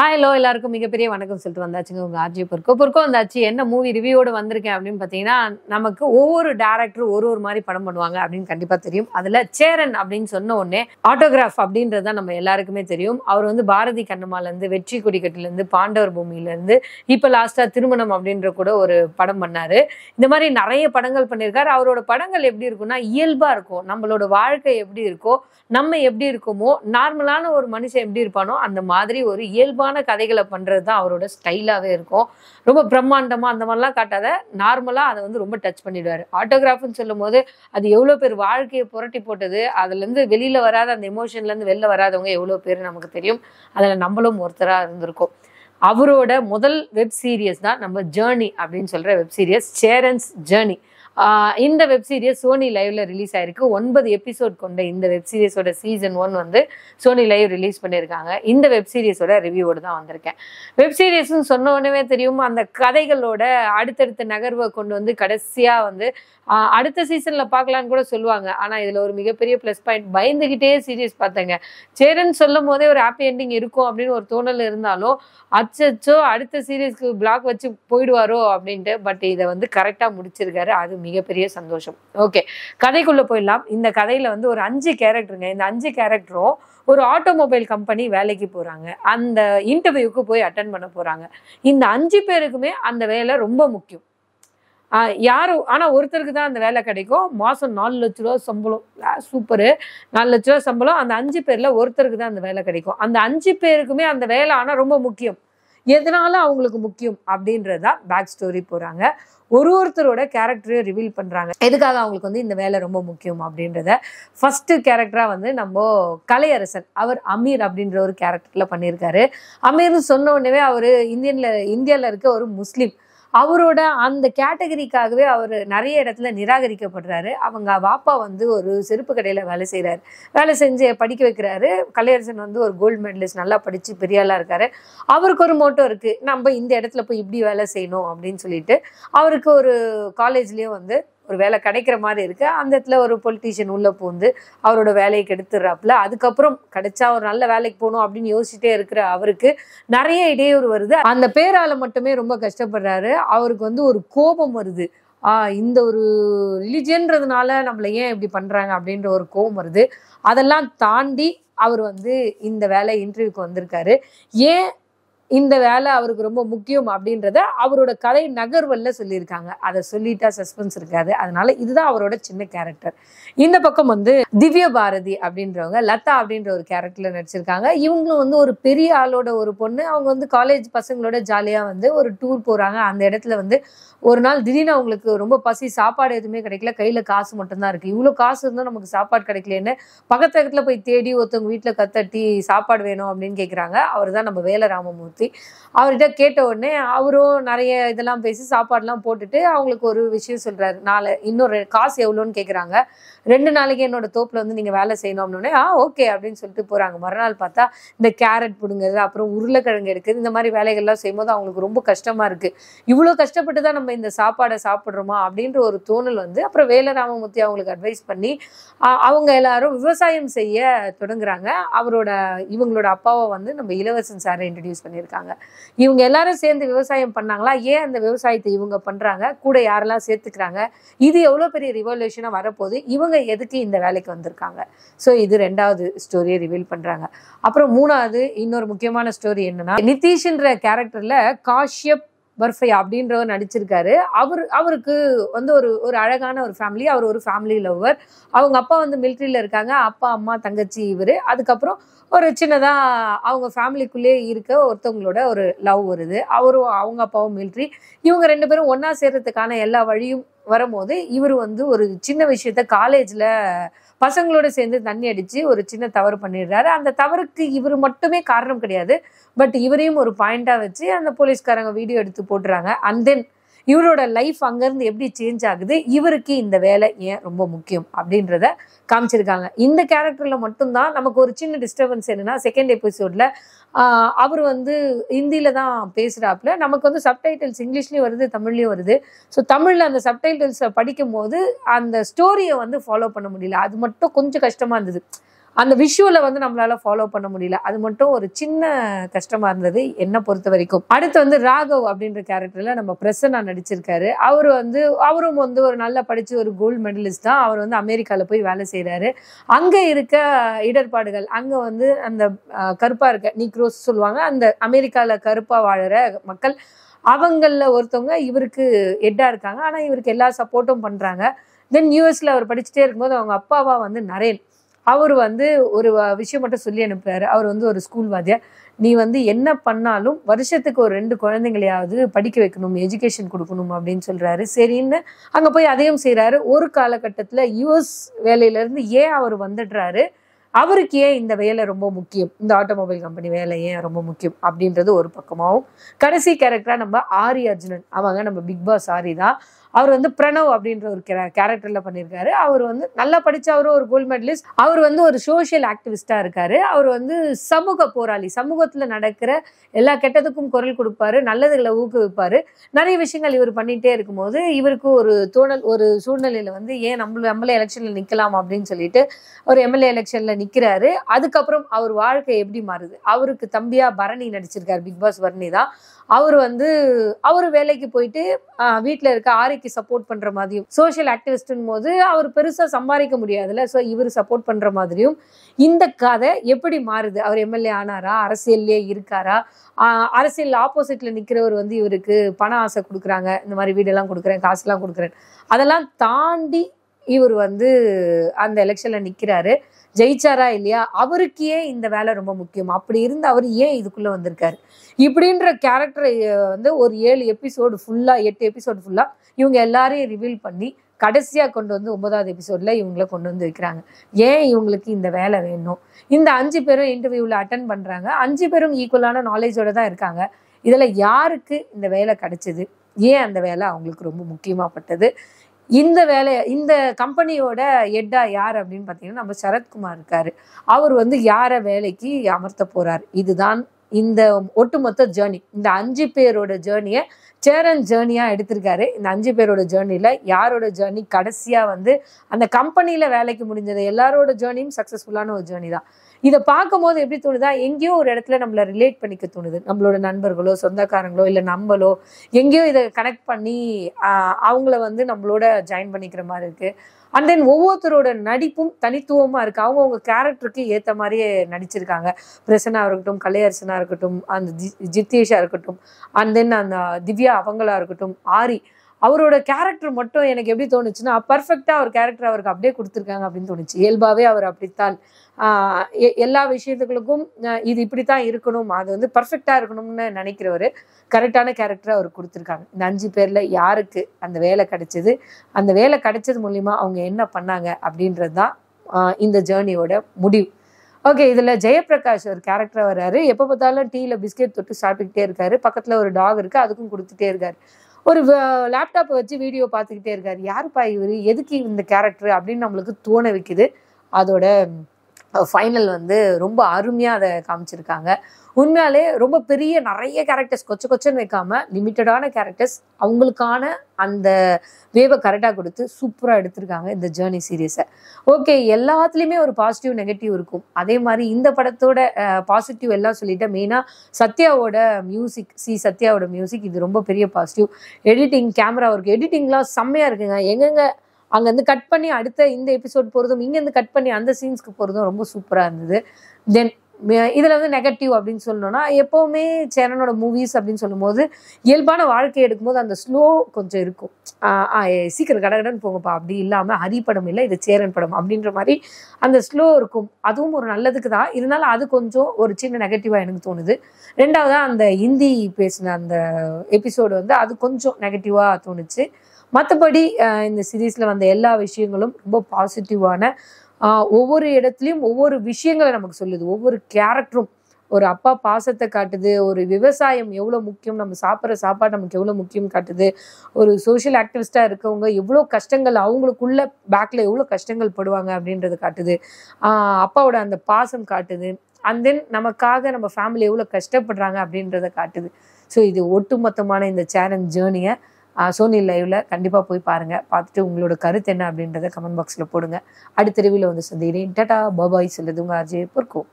hi hello எல்லாருக்கும் மிகப்பெரிய வணக்கம் சொல்லிட்டு வந்தாச்சுங்க உங்கள் ஆர்ஜி பொறுக்கோ பொறுக்கோ வந்தாச்சு என்ன மூவி ரிவியூடு வந்திருக்கேன் அப்படின்னு பார்த்தீங்கன்னா நமக்கு ஒவ்வொரு டேரக்டர் ஒரு ஒரு மாதிரி படம் பண்ணுவாங்க அப்படின்னு கண்டிப்பாக தெரியும் அதில் சேரன் அப்படின்னு சொன்ன உடனே ஆட்டோகிராஃப் அப்படின்றது தான் நம்ம எல்லாருக்குமே தெரியும் அவர் வந்து பாரதி கண்ணம்மாலேருந்து வெற்றி கொடிக்கட்டிலேருந்து பாண்டவர் பூமியிலேருந்து இப்போ லாஸ்ட்டாக திருமணம் அப்படின்ற கூட ஒரு படம் பண்ணார் இந்த மாதிரி நிறைய படங்கள் பண்ணியிருக்கார் அவரோட படங்கள் எப்படி இருக்கும்னா இயல்பாக இருக்கும் நம்மளோட வாழ்க்கை எப்படி இருக்கோ நம்ம எப்படி இருக்கோமோ நார்மலான ஒரு மனுஷன் எப்படி இருப்பானோ அந்த மாதிரி ஒரு இயல்பான பிரம்மாண்டமான கதைகளை பண்ணுறது தான் அவரோட ஸ்டைலாகவே இருக்கும் ரொம்ப பிரம்மாண்டமாக அந்த மாதிரிலாம் காட்டாத நார்மலாக அதை வந்து ரொம்ப டச் பண்ணிடுவார் ஆட்டோகிராஃப்னு போது அது எவ்வளோ பேர் வாழ்க்கையை புரட்டி போட்டது அதுலேருந்து வெளியில் வராத அந்த எமோஷன்லேருந்து வெளில வராதவங்க எவ்வளோ பேர் நமக்கு தெரியும் அதில் நம்மளும் ஒருத்தராக இருந்திருக்கோம் அவரோட முதல் வெப் சீரியஸ் தான் நம்ம ஜேர்னி அப்படின்னு சொல்கிற வெப் சீரியஸ் சேரன்ஸ் ஜேர்னி இந்த வெப் சோனி லைவ்ல ரிலீஸ் ஆயிருக்கு ஒன்பது எபிசோட் கொண்ட இந்த வெப் சீரியஸோட சீசன் ஒன் வந்து சோனி லைவ் ரிலீஸ் பண்ணியிருக்காங்க இந்த வெப் சீரியஸோட ரிவ்யூவோடு தான் வந்திருக்கேன் வெப் சீரியஸ்னு சொன்ன உடனே தெரியும் அந்த கதைகளோட அடுத்தடுத்த நகர்வை கொண்டு வந்து கடைசியாக வந்து அடுத்த சீசனில் பார்க்கலான்னு கூட சொல்லுவாங்க ஆனால் இதில் ஒரு மிகப்பெரிய ப்ளஸ் பாயிண்ட் பயந்துக்கிட்டே சீரியஸ் பார்த்தேங்க சேரன் சொல்லும் போதே ஒரு ஹாப்பி எண்டிங் இருக்கும் அப்படின்னு ஒரு தோணல் இருந்தாலும் அச்சோ அடுத்த சீரியஸ்க்கு பிளாக் வச்சு போயிடுவாரோ அப்படின்ட்டு பட் இதை வந்து கரெக்டாக முடிச்சிருக்காரு அது மிக மிகப்பெரிய சந்தோஷம் ஓகே கதைக்குள்ள போயிடலாம் இந்த கதையில வந்து ஒரு அஞ்சு கேரக்டருங்க இந்த அஞ்சு கேரக்டரும் ஒரு ஆட்டோமொபைல் கம்பெனி வேலைக்கு போறாங்க அந்த இன்டர்வியூக்கு போய் அட்டன் பண்ண போறாங்க இந்த அஞ்சு பேருக்குமே அந்த வேலை ரொம்ப முக்கியம் யாரும் ஆனால் ஒருத்தருக்கு தான் அந்த வேலை கிடைக்கும் மாதம் நாலு லட்ச ரூபா சம்பளம் சூப்பரு நாலு லட்ச ரூபா சம்பளம் அந்த அஞ்சு பேரில் ஒருத்தருக்கு தான் அந்த வேலை கிடைக்கும் அந்த அஞ்சு பேருக்குமே அந்த வேலை ஆனால் ரொம்ப முக்கியம் எதனால அவங்களுக்கு முக்கியம் அப்படின்றதா பேக் ஸ்டோரி போகிறாங்க ஒரு ஒருத்தரோட கேரக்டரையும் ரிவீல் பண்ணுறாங்க எதுக்காக அவங்களுக்கு வந்து இந்த வேலை ரொம்ப முக்கியம் அப்படின்றத ஃபஸ்ட்டு கேரக்டராக வந்து நம்ம கலையரசன் அவர் அமீர் அப்படின்ற ஒரு கேரக்டரில் பண்ணியிருக்காரு அமீர்னு சொன்ன உடனே அவர் இந்தியனில் இந்தியாவில் இருக்க ஒரு முஸ்லீம் அவரோட அந்த கேட்டகரிக்காகவே அவர் நிறைய இடத்துல நிராகரிக்கப்படுறாரு அவங்க வாப்பா வந்து ஒரு செருப்பு கடையில் வேலை செய்கிறாரு வேலை செஞ்சு படிக்க வைக்கிறாரு கலையரசன் வந்து ஒரு கோல்டு மெடலிஸ்ட் நல்லா படித்து பெரியாலாக இருக்காரு அவருக்கு ஒரு மோட்டோ இருக்குது நம்ம இந்த இடத்துல போய் இப்படி வேலை செய்யணும் அப்படின்னு சொல்லிட்டு அவருக்கு ஒரு காலேஜ்லேயும் வந்து ஒரு வேலை கிடைக்கிற மாதிரி இருக்குது அந்த இடத்துல ஒரு பொலிட்டீஷியன் உள்ளே பூந்து அவரோட வேலையை கெடுத்துடுறாப்புல அதுக்கப்புறம் கிடைச்சா ஒரு நல்ல வேலைக்கு போகணும் அப்படின்னு யோசிச்சுட்டே இருக்கிற அவருக்கு நிறைய இடையூறு வருது அந்த பேரால் மட்டுமே ரொம்ப கஷ்டப்படுறாரு அவருக்கு வந்து ஒரு கோபம் வருது இந்த ஒரு ரிலிஜியன்றதுனால நம்மளை ஏன் இப்படி பண்ணுறாங்க அப்படின்ற ஒரு கோபம் வருது அதெல்லாம் தாண்டி அவர் வந்து இந்த வேலை இன்டர்வியூக்கு வந்திருக்காரு ஏன் இந்த வேலை அவருக்கு ரொம்ப முக்கியம் அப்படின்றத அவரோட கலை நகர்வல்ல சொல்லியிருக்காங்க அதை சொல்லிட்டா சஸ்பென்ஸ் இருக்காது அதனால இதுதான் அவரோட சின்ன கேரக்டர் இந்த பக்கம் வந்து திவ்ய பாரதி அப்படின்றவங்க லதா அப்படின்ற ஒரு கேரக்டர்ல நடிச்சிருக்காங்க இவங்களும் வந்து ஒரு பெரிய ஆளோட ஒரு பொண்ணு அவங்க வந்து காலேஜ் பசங்களோட ஜாலியாக வந்து ஒரு டூர் போகிறாங்க அந்த இடத்துல வந்து ஒரு நாள் திடீர்னு அவங்களுக்கு ரொம்ப பசி சாப்பாடு எதுவுமே கிடைக்கல கையில் காசு மட்டும்தான் இருக்குது இவ்வளோ காசு இருந்தால் நமக்கு சாப்பாடு கிடைக்கலன்னு பக்கத்து இடத்துல போய் தேடி ஒருத்தவங்க வீட்டில் கத்தட்டி சாப்பாடு வேணும் அப்படின்னு கேட்குறாங்க அவர் தான் நம்ம வேலராமமூர்த்தி சக்தி அவர்கிட்ட கேட்ட உடனே அவரும் நிறைய இதெல்லாம் பேசி சாப்பாடுலாம் போட்டுட்டு அவங்களுக்கு ஒரு விஷயம் சொல்கிறாரு நாலு இன்னொரு காசு எவ்வளோன்னு கேட்குறாங்க ரெண்டு நாளைக்கு என்னோட தோப்பில் வந்து நீங்கள் வேலை செய்யணும் அப்படின்னே ஆ ஓகே அப்படின்னு சொல்லிட்டு போகிறாங்க மறுநாள் பார்த்தா இந்த கேரட் பிடுங்குறது அப்புறம் உருளைக்கிழங்கு இருக்குது இந்த மாதிரி வேலைகள்லாம் செய்யும்போது அவங்களுக்கு ரொம்ப கஷ்டமாக இருக்குது இவ்வளோ கஷ்டப்பட்டு தான் நம்ம இந்த சாப்பாடை சாப்பிட்றோமா அப்படின்ற ஒரு தோணல் வந்து அப்புறம் வேலராமமூர்த்தி ராமமூர்த்தி அவங்களுக்கு அட்வைஸ் பண்ணி அவங்க எல்லாரும் விவசாயம் செய்ய தொடங்குறாங்க அவரோட இவங்களோட அப்பாவை வந்து நம்ம இளவரசன் சாரை இன்ட்ரடியூஸ் பண்ணியிருக்காங்க இவங்க எல்லாரும் சேர்ந்து விவசாயம் பண்ணாங்களா ஏன் அந்த விவசாயத்தை இவங்க பண்ணுறாங்க கூட யாரெல்லாம் சேர்த்துக்கிறாங்க இது எவ்வளோ பெரிய ரிவல்யூஷனாக வரப்போகுது இவங்க அவங்க எதுக்கு இந்த வேலைக்கு வந்திருக்காங்க ஸோ இது ரெண்டாவது ஸ்டோரியை ரிவீல் பண்ணுறாங்க அப்புறம் மூணாவது இன்னொரு முக்கியமான ஸ்டோரி என்னன்னா நிதிஷ்ன்ற கேரக்டரில் காஷ்யப் பர்ஃபை அப்படின்றவர் நடிச்சிருக்காரு அவர் அவருக்கு வந்து ஒரு ஒரு அழகான ஒரு ஃபேமிலி அவர் ஒரு ஃபேமிலி லவ்வர் அவங்க அப்பா வந்து மிலிட்ரியில் இருக்காங்க அப்பா அம்மா தங்கச்சி இவர் அதுக்கப்புறம் ஒரு சின்னதாக அவங்க ஃபேமிலிக்குள்ளேயே இருக்க ஒருத்தவங்களோட ஒரு லவ் வருது அவரும் அவங்க அப்பாவும் மிலிட்ரி இவங்க ரெண்டு பேரும் ஒன்றா சேர்றதுக்கான எல்லா வழியும் வரும்போது இவர் வந்து ஒரு சின்ன விஷயத்த காலேஜில் பசங்களோட சேர்ந்து தண்ணி அடித்து ஒரு சின்ன தவறு பண்ணிடுறாரு அந்த தவறுக்கு இவர் மட்டுமே காரணம் கிடையாது பட் இவரையும் ஒரு பாயிண்டாக வச்சு அந்த போலீஸ்காரங்க வீடியோ எடுத்து போட்டுறாங்க அண்ட் தென் இவரோட லைஃப் அங்கேருந்து எப்படி சேஞ்ச் ஆகுது இவருக்கு இந்த வேலை ஏன் ரொம்ப முக்கியம் அப்படின்றத காமிச்சிருக்காங்க இந்த கேரக்டரில் மட்டும்தான் நமக்கு ஒரு சின்ன டிஸ்டர்பன்ஸ் என்னென்னா செகண்ட் எபிசோடில் அவர் வந்து ஹிந்தியில் தான் பேசுகிறாப்புல நமக்கு வந்து சப்டைட்டில்ஸ் இங்கிலீஷ்லேயும் வருது தமிழ்லேயும் வருது ஸோ தமிழில் அந்த சப்டைட்டில்ஸை படிக்கும்போது அந்த ஸ்டோரியை வந்து ஃபாலோ பண்ண முடியல அது மட்டும் கொஞ்சம் கஷ்டமாக இருந்தது அந்த விஷுவலை வந்து நம்மளால ஃபாலோ பண்ண முடியல அது மட்டும் ஒரு சின்ன கஷ்டமா இருந்தது என்னை பொறுத்த வரைக்கும் அடுத்து வந்து ராகவ் அப்படின்ற கேரக்டர்ல நம்ம பிரசன்னா நடிச்சிருக்காரு அவர் வந்து அவரும் வந்து ஒரு நல்லா படிச்சு ஒரு கோல்டு மெடலிஸ்ட் தான் அவர் வந்து அமெரிக்கால போய் வேலை செய்யறாரு அங்க இருக்க இடர்பாடுகள் அங்க வந்து அந்த கருப்பா இருக்க நீக்ரோஸ் சொல்லுவாங்க அந்த அமெரிக்கால கருப்பா வாழற மக்கள் அவங்களில் ஒருத்தவங்க இவருக்கு ஹெட்டாக இருக்காங்க ஆனால் இவருக்கு எல்லா சப்போர்ட்டும் பண்ணுறாங்க தென் யூஎஸில் அவர் படிச்சுட்டே இருக்கும்போது அவங்க அப்பாவா வந்து நரேன் அவர் வந்து ஒரு விஷயம் மட்டும் சொல்லி அனுப்புறாரு அவர் வந்து ஒரு ஸ்கூல் வாத்தியார் நீ வந்து என்ன பண்ணாலும் வருஷத்துக்கு ஒரு ரெண்டு குழந்தைங்களையாவது படிக்க வைக்கணும் எஜுகேஷன் கொடுக்கணும் அப்படின்னு சொல்றாரு சரின்னு அங்க போய் அதையும் செய்யறாரு ஒரு காலகட்டத்துல யூஎஸ் வேலையிலேருந்து ஏன் அவர் வந்துடுறாரு அவருக்கு ஏன் இந்த வேலை ரொம்ப முக்கியம் இந்த ஆட்டோமொபைல் கம்பெனி வேலை ஏன் ரொம்ப முக்கியம் அப்படின்றது ஒரு பக்கமாகவும் கடைசி கேரக்டரா நம்ம ஆரி அர்ஜுனன் அவங்க நம்ம பிக் பாஸ் ஆரி தான் அவர் வந்து பிரணவ் அப்படின்ற ஒரு கேரக்டரில் பண்ணியிருக்காரு அவர் வந்து நல்லா அவரும் ஒரு கோல்டு மெடலிஸ்ட் அவர் வந்து ஒரு சோஷியல் ஆக்டிவிஸ்டா இருக்கார் அவர் வந்து சமூக போராளி சமூகத்தில் நடக்கிற எல்லா கெட்டதுக்கும் குரல் கொடுப்பாரு நல்லதுகளை ஊக்குவிப்பாரு நிறைய விஷயங்கள் இவர் பண்ணிகிட்டே இருக்கும்போது இவருக்கு ஒரு தோணல் ஒரு சூழ்நிலையில் வந்து ஏன் நம்மள எம்எல்ஏ எலெக்ஷனில் நிற்கலாம் அப்படின்னு சொல்லிட்டு அவர் எம்எல்ஏ எலெக்ஷனில் நிற்கிறாரு அதுக்கப்புறம் அவர் வாழ்க்கை எப்படி மாறுது அவருக்கு தம்பியாக பரணி நடிச்சிருக்காரு பிக் பாஸ் பரணி தான் அவர் வந்து அவர் வேலைக்கு போயிட்டு வீட்டில் இருக்க ஆரி தாய்க்கு சப்போர்ட் பண்ற மாதிரியும் சோசியல் ஆக்டிவிஸ்டின் போது அவர் பெருசா சம்பாதிக்க முடியாதுல்ல ஸோ இவர் சப்போர்ட் பண்ற மாதிரியும் இந்த கதை எப்படி மாறுது அவர் எம்எல்ஏ ஆனாரா அரசியல்லே இருக்காரா அரசியல் ஆப்போசிட்ல நிக்கிறவர் வந்து இவருக்கு பண ஆசை கொடுக்குறாங்க இந்த மாதிரி வீடெல்லாம் கொடுக்குறேன் காசுலாம் கொடுக்குறேன் அதெல்லாம் தாண்டி இவர் வந்து அந்த எலெக்ஷன்ல நிக்கிறாரு ஜெயிச்சாரா இல்லையா அவருக்கு ஏன் இந்த வேலை ரொம்ப முக்கியம் அப்படி இருந்து அவர் ஏன் இதுக்குள்ள வந்திருக்காரு இப்படின்ற கேரக்டரை வந்து ஒரு ஏழு எபிசோடு ஃபுல்லா எட்டு எபிசோடு ஃபுல்லா இவங்க எல்லாரையும் ரிவீல் பண்ணி கடைசியாக கொண்டு வந்து ஒன்பதாவது எபிசோடில் இவங்கள கொண்டு வந்து வைக்கிறாங்க ஏன் இவங்களுக்கு இந்த வேலை வேணும் இந்த அஞ்சு பேரும் இன்டர்வியூவில் அட்டன் பண்ணுறாங்க அஞ்சு பேரும் ஈக்குவலான நாலேஜோடு தான் இருக்காங்க இதில் யாருக்கு இந்த வேலை கிடைச்சிது ஏன் அந்த வேலை அவங்களுக்கு ரொம்ப முக்கியமாகப்பட்டது இந்த வேலை இந்த கம்பெனியோட ஹெட்டாக யார் அப்படின்னு பார்த்தீங்கன்னா நம்ம சரத்குமார் இருக்காரு அவர் வந்து யாரை வேலைக்கு அமர்த்த போகிறார் இதுதான் இந்த ஒட்டுமொத்த ஜேர்னி இந்த அஞ்சு பேரோட ஜேர்னியை சேரன் ஜேர்னியாக எடுத்திருக்காரு இந்த அஞ்சு பேரோட ஜேர்னியில் யாரோட ஜேர்னி கடைசியாக வந்து அந்த கம்பெனியில் வேலைக்கு முடிஞ்சது எல்லாரோட ஜேர்னியும் சக்ஸஸ்ஃபுல்லான ஒரு ஜேர்னி தான் இதை பார்க்கும்போது எப்படி தோணுதா எங்கேயோ ஒரு இடத்துல நம்மளை ரிலேட் பண்ணிக்க தோணுது நம்மளோட நண்பர்களோ சொந்தக்காரங்களோ இல்லை நம்மளோ எங்கேயோ இதை கனெக்ட் பண்ணி அவங்கள வந்து நம்மளோட ஜாயின் பண்ணிக்கிற மாதிரி இருக்குது அண்ட் தென் ஒவ்வொருத்தரோட நடிப்பும் தனித்துவமாக இருக்குது அவங்கவுங்க கேரக்டருக்கு ஏற்ற மாதிரியே நடிச்சிருக்காங்க பிரசன்னா இருக்கட்டும் கலையரசனாக இருக்கட்டும் அந்த ஜி ஜித்தேஷாக இருக்கட்டும் அண்ட் தென் அந்த திவ்யா அவங்களா இருக்கட்டும் ஆரி அவரோட கேரக்டர் மட்டும் எனக்கு எப்படி தோணுச்சுன்னா பர்ஃபெக்டாக அவர் கேரக்டர் அவருக்கு அப்படியே கொடுத்துருக்காங்க அப்படின்னு தோணுச்சு இயல்பாகவே அவர் அப்படித்தான் எல்லா விஷயத்துகளுக்கும் இது இப்படி தான் இருக்கணும் அது வந்து பர்ஃபெக்டாக இருக்கணும்னு நினைக்கிறவர் கரெக்டான கேரக்டர் அவர் கொடுத்துருக்காங்க இந்த அஞ்சு பேரில் யாருக்கு அந்த வேலை கிடைச்சது அந்த வேலை கிடைச்சது மூலிமா அவங்க என்ன பண்ணாங்க அப்படின்றது தான் இந்த ஜேர்னியோட முடிவு ஓகே இதில் ஜெயபிரகாஷ் ஒரு கேரக்டர் வர்றாரு எப்போ பார்த்தாலும் டீயில் பிஸ்கெட் தொட்டு சாப்பிட்டுக்கிட்டே இருக்காரு பக்கத்தில் ஒரு டாக் இருக்குது அதுக்கும் கொடுத்துட்டே இருக்காரு ஒரு லேப்டாப்பை வச்சு வீடியோ பார்த்துக்கிட்டே இருக்காரு யாருப்பா இவர் எதுக்கு இந்த கேரக்டர் அப்படின்னு நம்மளுக்கு தோண வைக்குது அதோட ஃபைனல் வந்து ரொம்ப அருமையாக அதை காமிச்சிருக்காங்க உண்மையாலே ரொம்ப பெரிய நிறைய கேரக்டர்ஸ் கொச்ச கொச்சன்னு வைக்காமல் லிமிட்டடான கேரக்டர்ஸ் அவங்களுக்கான அந்த வேவை கரெக்டாக கொடுத்து சூப்பராக எடுத்திருக்காங்க இந்த ஜேர்னி சீரீஸை ஓகே எல்லாத்துலேயுமே ஒரு பாசிட்டிவ் நெகட்டிவ் இருக்கும் அதே மாதிரி இந்த படத்தோட பாசிட்டிவ் எல்லாம் சொல்லிட்டு மெயினாக சத்யாவோட மியூசிக் சி சத்யாவோட மியூசிக் இது ரொம்ப பெரிய பாசிட்டிவ் எடிட்டிங் கேமரா ஒர்க் எடிட்டிங்லாம் செம்மையாக இருக்குங்க எங்கெங்கே அங்கேருந்து கட் பண்ணி அடுத்த இந்த எபிசோட் போகிறதும் இங்கேருந்து கட் பண்ணி அந்த சீன்ஸ்க்கு போகிறதும் ரொம்ப சூப்பராக இருந்தது தென் இதில் வந்து நெகட்டிவ் அப்படின்னு சொல்லணும்னா எப்போவுமே சேரனோட மூவிஸ் அப்படின்னு சொல்லும்போது இயல்பான வாழ்க்கையை எடுக்கும்போது அந்த ஸ்லோ கொஞ்சம் இருக்கும் சீக்கிரம் கடகடன்னு போங்கப்பா அப்படி இல்லாமல் ஹரி படம் இல்லை இது சேரன் படம் அப்படின்ற மாதிரி அந்த ஸ்லோ இருக்கும் அதுவும் ஒரு நல்லதுக்கு தான் இருந்தாலும் அது கொஞ்சம் ஒரு சின்ன நெகட்டிவாக எனக்கு தோணுது ரெண்டாவதாக அந்த ஹிந்தி பேசின அந்த எபிசோடு வந்து அது கொஞ்சம் நெகட்டிவாக தோணுச்சு மற்றபடி இந்த சீரீஸில் வந்த எல்லா விஷயங்களும் ரொம்ப பாசிட்டிவான ஒவ்வொரு இடத்துலையும் ஒவ்வொரு விஷயங்களை நமக்கு சொல்லுது ஒவ்வொரு கேரக்டரும் ஒரு அப்பா பாசத்தை காட்டுது ஒரு விவசாயம் எவ்வளோ முக்கியம் நம்ம சாப்பிட்ற சாப்பாடு நமக்கு எவ்வளோ முக்கியம் காட்டுது ஒரு சோஷியல் ஆக்டிவிஸ்டாக இருக்கவங்க எவ்வளோ கஷ்டங்கள் அவங்களுக்குள்ள பேக்கில் எவ்வளோ கஷ்டங்கள் படுவாங்க அப்படின்றது காட்டுது அப்பாவோட அந்த பாசம் காட்டுது அண்ட் தென் நமக்காக நம்ம ஃபேமிலி எவ்வளோ கஷ்டப்படுறாங்க அப்படின்றத காட்டுது ஸோ இது ஒட்டுமொத்தமான இந்த சேனல் ஜேர்னியை சோனி லைவில் கண்டிப்பாக போய் பாருங்கள் பார்த்துட்டு உங்களோட கருத்து என்ன அப்படின்றத கமெண்ட் பாக்ஸில் போடுங்க அடுத்த ரிவியூவில் வந்து சந்திக்கிறேன் டட்டா பாபாய் சொல்லுது உங்கள் அஜய் பொற்கும்